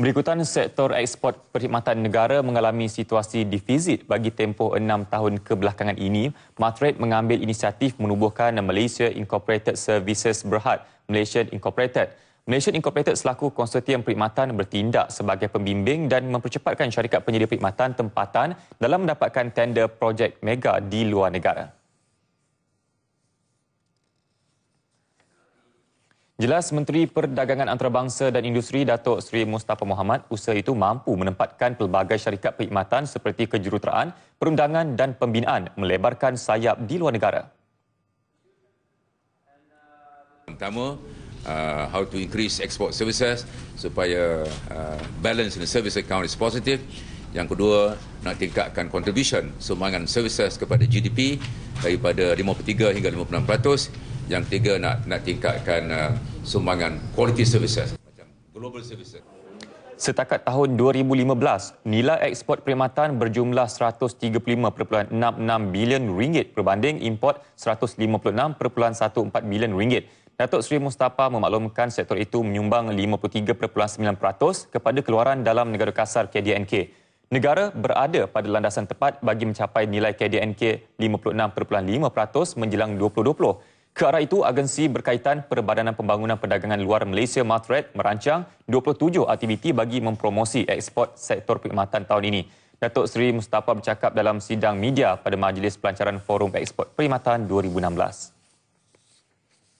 Berikutan sektor ekspor perkhidmatan negara mengalami situasi defisit bagi tempoh enam tahun kebelakangan ini. Matrade mengambil inisiatif menubuhkan Malaysia Incorporated Services Berhad, Malaysian Incorporated. Malaysian Incorporated selaku konsortium perkhidmatan bertindak sebagai pembimbing dan mempercepatkan syarikat penyedia perkhidmatan tempatan dalam mendapatkan tender projek mega di luar negara. Jelas Menteri Perdagangan Antarabangsa dan Industri Datuk Seri Mustafa Mohamad, usaha itu mampu menempatkan pelbagai syarikat perkhidmatan seperti kejuruteraan, perundangan dan pembinaan melebarkan sayap di luar negara. Pertama, uh, how to increase export services supaya uh, balance in the service account is positive. Yang kedua, nak tingkatkan contribution sumbangan services kepada GDP daripada 53 hingga 56 peratus yang tiga nak nak tingkatkan uh, sumbangan quality services macam global services Setakat tahun 2015, nilai ekspor perkhidmatan berjumlah 135.66 bilion ringgit berbanding import 156.14 bilion ringgit. Datuk Seri Mustafa memaklumkan sektor itu menyumbang 53.9% kepada keluaran dalam negara kasar KDNK. Negara berada pada landasan tepat bagi mencapai nilai KDNK 56.5% menjelang 2020. Ke arah itu, agensi berkaitan Perbadanan Pembangunan Perdagangan Luar Malaysia Matred merancang 27 aktiviti bagi mempromosi ekspor sektor perkhidmatan tahun ini. Datuk Seri Mustafa bercakap dalam sidang media pada Majlis Pelancaran Forum Ekspor Perkhidmatan 2016.